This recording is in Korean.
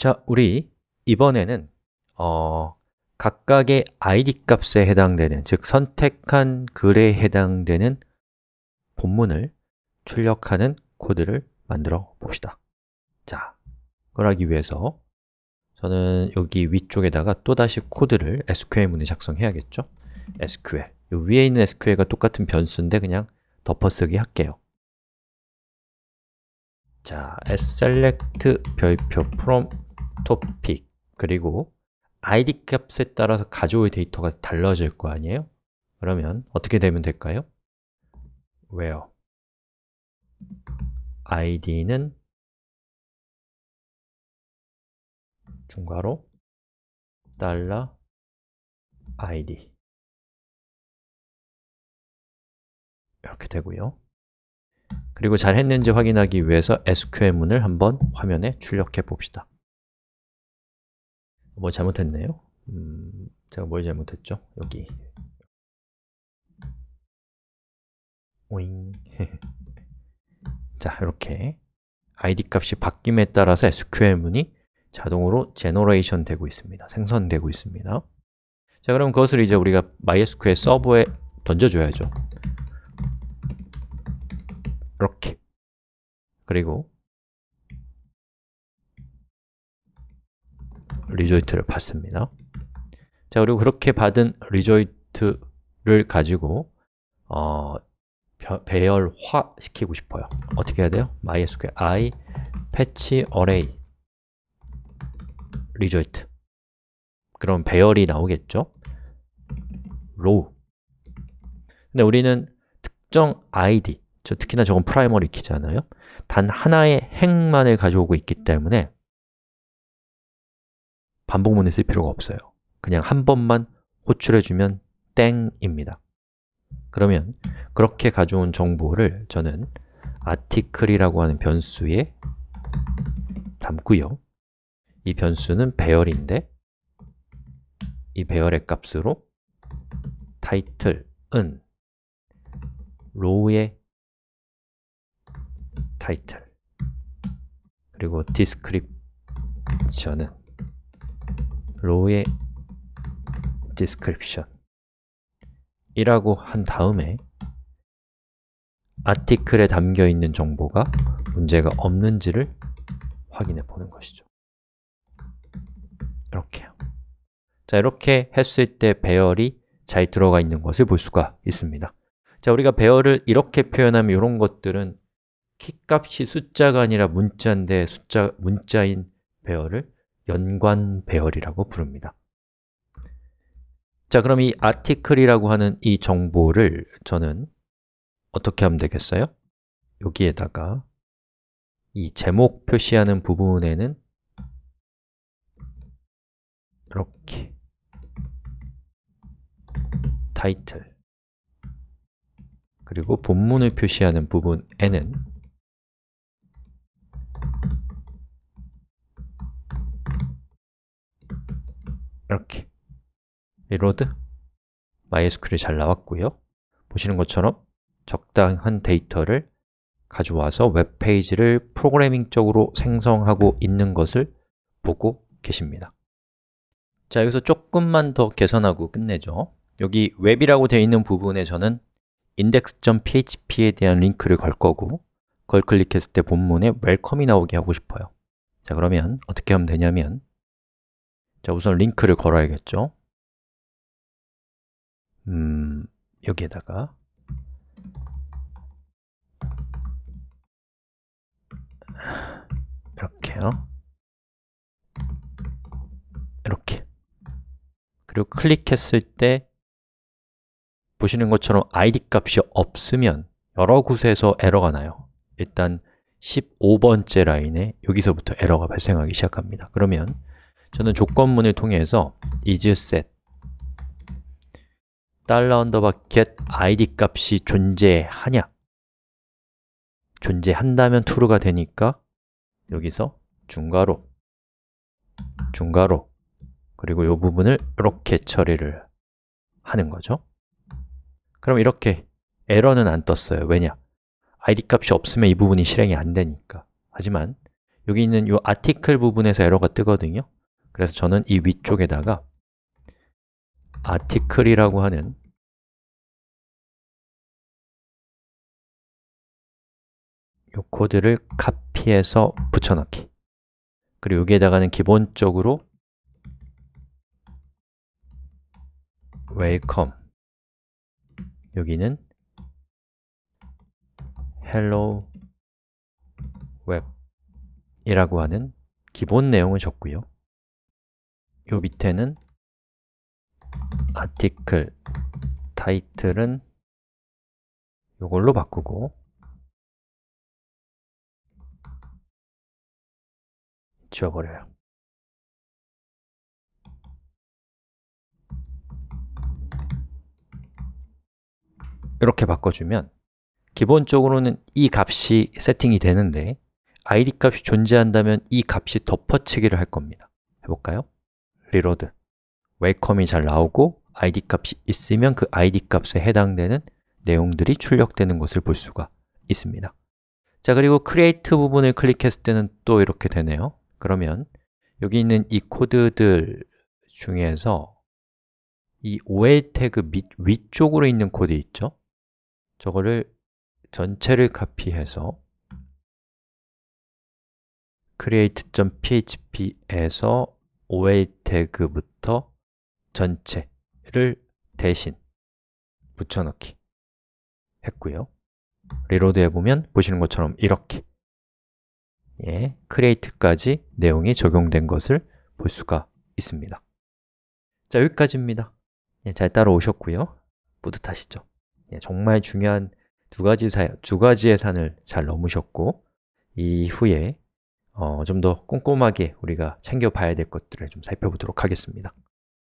자, 우리 이번에는 어, 각각의 id 값에 해당되는, 즉 선택한 글에 해당되는 본문을 출력하는 코드를 만들어 봅시다 자, 그걸 하기 위해서 저는 여기 위쪽에다가 또다시 코드를 SQL 문을 작성해야겠죠? SQL 위에 있는 SQL과 똑같은 변수인데 그냥 덮어쓰기 할게요 자, select 별표 from topic 그리고 id 값에 따라서 가져올 데이터가 달라질 거 아니에요? 그러면 어떻게 되면 될까요? where id는 중괄호 달러 id 이렇게 되고요 그리고 잘 했는지 확인하기 위해서 SQL문을 한번 화면에 출력해 봅시다 뭐 잘못했네요. 음, 제가 뭘 잘못했죠? 여기 오잉 자, 이렇게 id 값이 바뀜에 따라서 SQL 문이 자동으로 제너레이션 되고 있습니다. 생성되고 있습니다. 자, 그럼 그것을 이제 우리가 MySQL 서버에 던져줘야죠. 이렇게 그리고 리조이트를 받습니다 자, 그리고 그렇게 받은 리조이트를 가지고 어, 배열화 시키고 싶어요 어떻게 해야 돼요? mysql i patch array result 그럼 배열이 나오겠죠? row 근데 우리는 특정 id, 저 특히나 저건 프라이머리 키잖아요 단 하나의 행만을 가져오고 있기 때문에 반복문을 쓸 필요가 없어요 그냥 한 번만 호출해주면 땡입니다 그러면 그렇게 가져온 정보를 저는 article이라고 하는 변수에 담고요 이 변수는 배열인데 이 배열의 값으로 title은 row의 title 그리고 description은 로의 description 이라고 한 다음에 아티클에 담겨 있는 정보가 문제가 없는지를 확인해 보는 것이죠. 이렇게요. 자, 이렇게 했을 때 배열이 잘 들어가 있는 것을 볼 수가 있습니다. 자, 우리가 배열을 이렇게 표현하면 이런 것들은 키값이 숫자가 아니라 문자인데 숫자 문자인 배열을 연관 배열이라고 부릅니다 자, 그럼 이 article이라고 하는 이 정보를 저는 어떻게 하면 되겠어요? 여기에다가 이 제목 표시하는 부분에는 이렇게 타이틀 그리고 본문을 표시하는 부분에는 이렇게 리로드 MySQL이 잘 나왔고요 보시는 것처럼 적당한 데이터를 가져와서 웹페이지를 프로그래밍적으로 생성하고 있는 것을 보고 계십니다 자, 여기서 조금만 더 개선하고 끝내죠 여기 웹이라고 되어 있는 부분에 저는 index.php에 대한 링크를 걸 거고 걸 클릭했을 때 본문에 w e l c o m e 이 나오게 하고 싶어요 자, 그러면 어떻게 하면 되냐면 자, 우선 링크를 걸어야겠죠 음, 여기에다가 이렇게요 이렇게 그리고 클릭했을 때 보시는 것처럼 id 값이 없으면 여러 곳에서 에러가 나요 일단 15번째 라인에 여기서부터 에러가 발생하기 시작합니다 그러면 저는 조건문을 통해서 isSet 달러 언더바 get id 값이 존재하냐 존재한다면 true가 되니까 여기서 중괄호 중괄호 그리고 이 부분을 이렇게 처리를 하는 거죠 그럼 이렇게 에러는 안 떴어요 왜냐? id 값이 없으면 이 부분이 실행이 안 되니까 하지만 여기 있는 이 article 부분에서 에러가 뜨거든요 그래서 저는 이 위쪽에다가 article이라고 하는 이 코드를 카피해서 붙여넣기 그리고 여기에다가는 기본적으로 welcome 여기는 hello web 이라고 하는 기본 내용을 적고요 요 밑에는 article, title은 요걸로 바꾸고 지워버려요. 이렇게 바꿔주면 기본적으로는 이 값이 세팅이 되는데 id 값이 존재한다면 이 값이 덮어치기를 할 겁니다. 해볼까요? 리로드 웰컴이 잘 나오고 id 값이 있으면 그 id 값에 해당되는 내용들이 출력되는 것을 볼 수가 있습니다 자, 그리고 create 부분을 클릭했을 때는 또 이렇게 되네요 그러면 여기 있는 이 코드들 중에서 이 ol 태그 밑, 위쪽으로 있는 코드 있죠? 저거를 전체를 카피해서 create.php에서 away 태그부터 전체를 대신 붙여넣기 했고요 리로드 해보면 보시는 것처럼 이렇게 예, create까지 내용이 적용된 것을 볼 수가 있습니다 자, 여기까지입니다 예, 잘 따라오셨고요 뿌듯하시죠? 예, 정말 중요한 두 가지 사, 두 가지의 산을 잘 넘으셨고 이후에 어, 좀 더 꼼꼼하게 우리가 챙겨봐야 될 것들을 좀 살펴보도록 하겠습니다.